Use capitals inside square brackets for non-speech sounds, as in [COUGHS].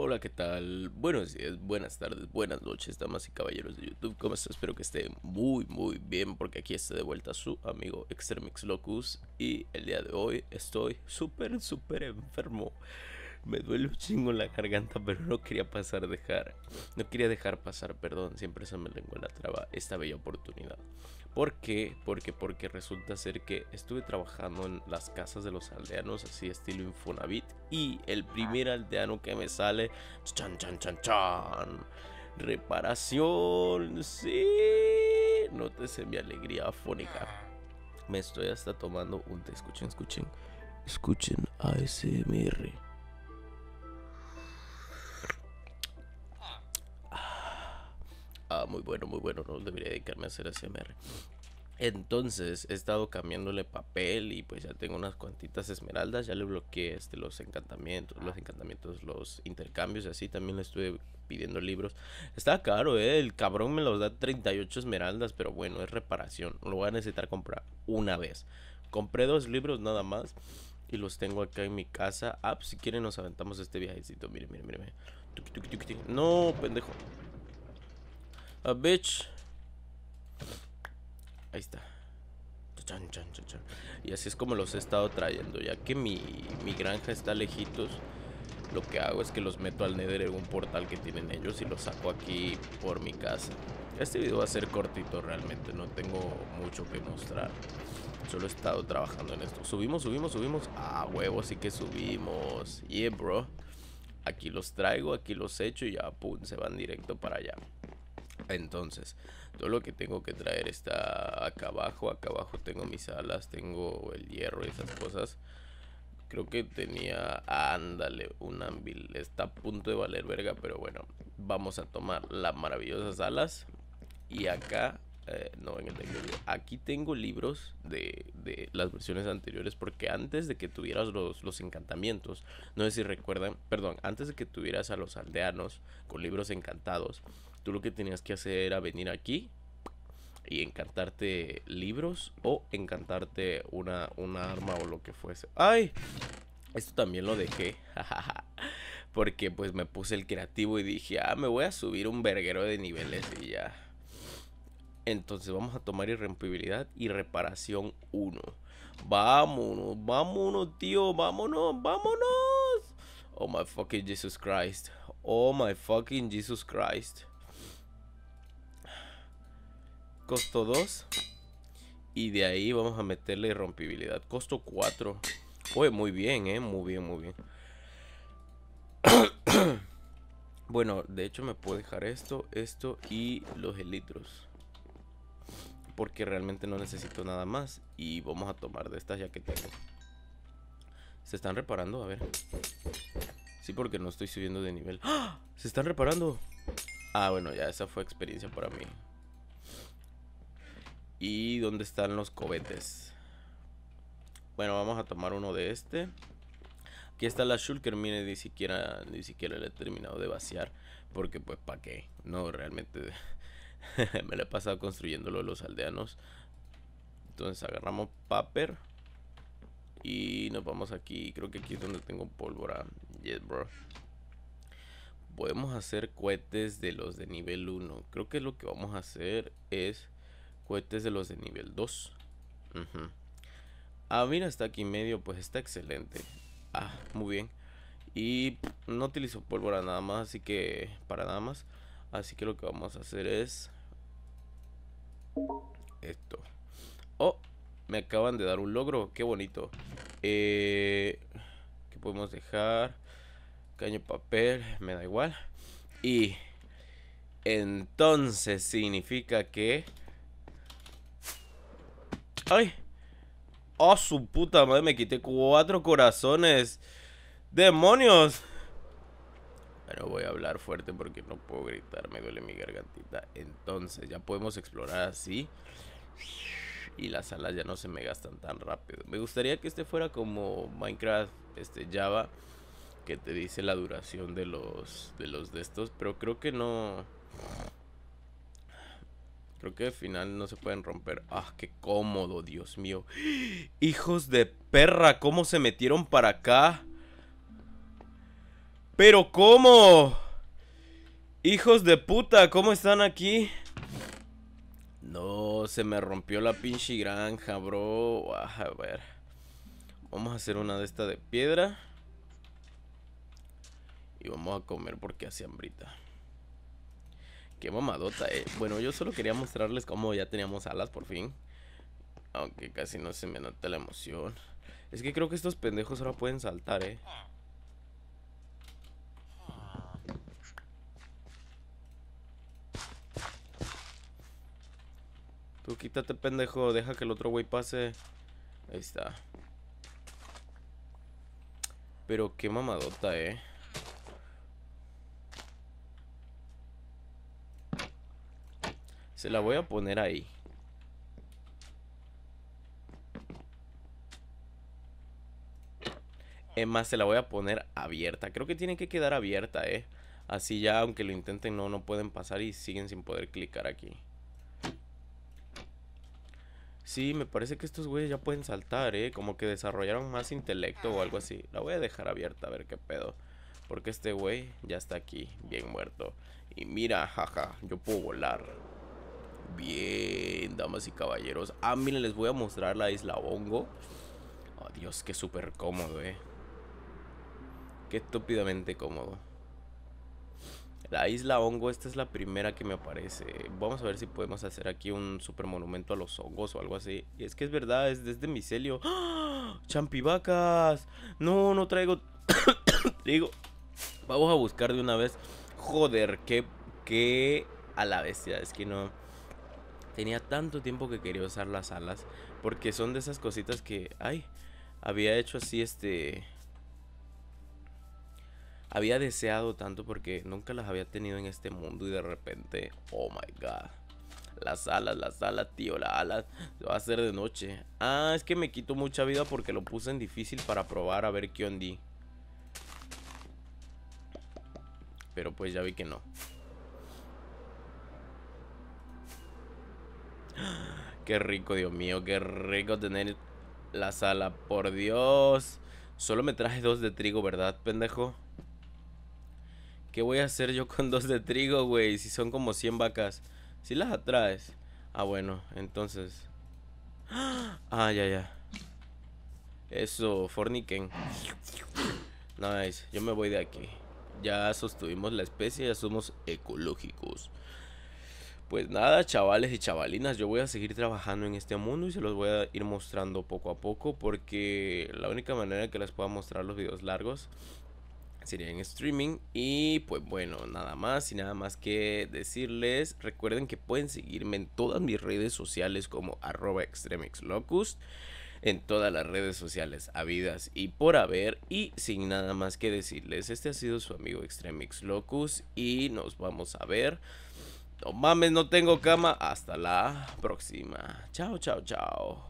Hola, ¿qué tal? Buenos días, buenas tardes, buenas noches, damas y caballeros de YouTube. ¿Cómo están? Espero que estén muy, muy bien, porque aquí está de vuelta su amigo Extremix Locus. Y el día de hoy estoy súper, súper enfermo me duele un chingo la garganta, pero no quería pasar dejar, no quería dejar pasar, perdón, siempre se me lengua la traba esta bella oportunidad. ¿Por qué? Porque porque resulta ser que estuve trabajando en las casas de los aldeanos, así estilo Infonavit, y el primer ah. aldeano que me sale, pues, chan chan chan chan, reparación, sí, nótese mi alegría afónica. Me estoy hasta tomando un té, escuchen, escuchen, escuchen ASMR. muy bueno, muy bueno, no debería dedicarme a hacer SMR. Entonces he estado cambiándole papel y pues ya tengo unas cuantitas esmeraldas, ya le bloqueé este, los encantamientos, los encantamientos, los intercambios y así, también le estuve pidiendo libros. Está caro, ¿eh? el cabrón me los da 38 esmeraldas, pero bueno, es reparación, lo voy a necesitar comprar una vez. Compré dos libros nada más y los tengo acá en mi casa. Ah, pues, si quieren nos aventamos este viajecito, miren, miren, miren. No, pendejo bitch. Ahí está. Y así es como los he estado trayendo. Ya que mi, granja está lejitos, lo que hago es que los meto al Nether en un portal que tienen ellos y los saco aquí por mi casa. Este video va a ser cortito realmente, no tengo mucho que mostrar. Solo he estado trabajando en esto. Subimos, subimos, subimos. Ah, huevo, sí que subimos. Yeah, bro. Aquí los traigo, aquí los echo y ya, pum, se van directo para allá. Entonces, todo lo que tengo que traer está acá abajo. Acá abajo tengo mis alas, tengo el hierro y esas cosas. Creo que tenía, ándale, un ámbil. Está a punto de valer verga, pero bueno. Vamos a tomar las maravillosas alas. Y acá, eh, no, en el aquí tengo libros de, de, las versiones anteriores. Porque antes de que tuvieras los, los, encantamientos, no sé si recuerdan, perdón, antes de que tuvieras a los aldeanos con libros encantados, Tú lo que tenías que hacer era venir aquí y encantarte libros o encantarte una, una arma o lo que fuese. ¡Ay! Esto también lo dejé. [LAUGHS] Porque pues me puse el creativo y dije, ah, me voy a subir un verguero de niveles y ya. Entonces vamos a tomar irrempibilidad y reparación 1. Vámonos, vámonos, tío, vámonos, vámonos. Oh my fucking Jesus Christ. Oh my fucking Jesus Christ costo 2. Y de ahí vamos a meterle irrompibilidad. Costo 4. Fue muy bien, ¿eh? Muy bien, muy bien. [COUGHS] bueno, de hecho me puedo dejar esto, esto y los elitros Porque realmente no necesito nada más. Y vamos a tomar de estas ya que tengo. Se están reparando, a ver. Sí, porque no estoy subiendo de nivel. ¡Ah! Se están reparando. Ah, bueno, ya esa fue experiencia para mí. ¿Y dónde están los cohetes? Bueno, vamos a tomar uno de este. Aquí está la Shulker, mire, ni siquiera, ni siquiera le he terminado de vaciar. Porque pues, ¿para qué? No, realmente [LAUGHS] me la he pasado construyéndolo los aldeanos. Entonces agarramos paper. Y nos vamos aquí. Creo que aquí es donde tengo pólvora. Yes, bro. Podemos hacer cohetes de los de nivel 1. Creo que lo que vamos a hacer es Cohetes de los de nivel 2. A Ah, mira, está aquí medio, pues está excelente. Ah, muy bien. Y no utilizo pólvora nada más, así que para nada más. Así que lo que vamos a hacer es esto. Oh, me acaban de dar un logro, qué bonito. Eh, ¿Qué podemos dejar? Caño papel, me da igual. Y entonces significa que ¡Ay! ¡Oh, su puta madre! Me quité cuatro corazones. ¡Demonios! Pero voy a hablar fuerte porque no puedo gritar. Me duele mi gargantita. Entonces, ya podemos explorar así. Y las alas ya no se me gastan tan rápido. Me gustaría que este fuera como Minecraft, este Java. Que te dice la duración de los de los de estos. Pero creo que no... Creo que al final no se pueden romper. ¡Ah, qué cómodo, Dios mío! ¡Hijos de perra! ¿Cómo se metieron para acá? ¿Pero cómo? ¡Hijos de puta! ¿Cómo están aquí? No, se me rompió la pinche granja, bro. Ah, a ver. Vamos a hacer una de esta de piedra. Y vamos a comer porque hace hambrita. Qué mamadota, eh. Bueno, yo solo quería mostrarles cómo ya teníamos alas por fin. Aunque casi no se me nota la emoción. Es que creo que estos pendejos ahora pueden saltar, eh. Tú quítate, pendejo. Deja que el otro güey pase. Ahí está. Pero qué mamadota, eh. Se la voy a poner ahí. Es más, se la voy a poner abierta. Creo que tiene que quedar abierta, ¿eh? Así ya, aunque lo intenten, no, no pueden pasar y siguen sin poder clicar aquí. Sí, me parece que estos güeyes ya pueden saltar, ¿eh? Como que desarrollaron más intelecto o algo así. La voy a dejar abierta a ver qué pedo. Porque este güey ya está aquí, bien muerto. Y mira, jaja, yo puedo volar. Bien, damas y caballeros. Ah, miren, les voy a mostrar la isla hongo Oh, Dios, qué súper cómodo, eh. Qué estúpidamente cómodo. La isla hongo, esta es la primera que me aparece. Vamos a ver si podemos hacer aquí un super monumento a los hongos o algo así. Y es que es verdad, es desde micelio. ¡Ah! ¡Champivacas! No, no traigo [COUGHS] Digo Vamos a buscar de una vez. Joder, qué, qué a la bestia. Es que no, Tenía tanto tiempo que quería usar las alas. Porque son de esas cositas que, ay, había hecho así este... Había deseado tanto porque nunca las había tenido en este mundo y de repente, oh my god. Las alas, las alas, tío, las alas. Va a ser de noche. Ah, es que me quito mucha vida porque lo puse en difícil para probar a ver qué ondí. Pero pues ya vi que no. Qué rico, Dios mío, qué rico tener la sala, por Dios. Solo me traje dos de trigo, ¿verdad, pendejo? ¿Qué voy a hacer yo con dos de trigo, güey? Si son como 100 vacas. Si las atraes. Ah, bueno, entonces. ¡Ah! ah, ya, ya. Eso, forniquen. Nice, yo me voy de aquí. Ya sostuvimos la especie, ya somos ecológicos. Pues nada, chavales y chavalinas, yo voy a seguir trabajando en este mundo y se los voy a ir mostrando poco a poco porque la única manera que les pueda mostrar los videos largos sería en streaming y pues bueno, nada más y nada más que decirles, recuerden que pueden seguirme en todas mis redes sociales como arroba en todas las redes sociales habidas y por haber. Y sin nada más que decirles, este ha sido su amigo Extremix y nos vamos a ver. No mames, no tengo cama. Hasta la próxima. Chao, chao, chao.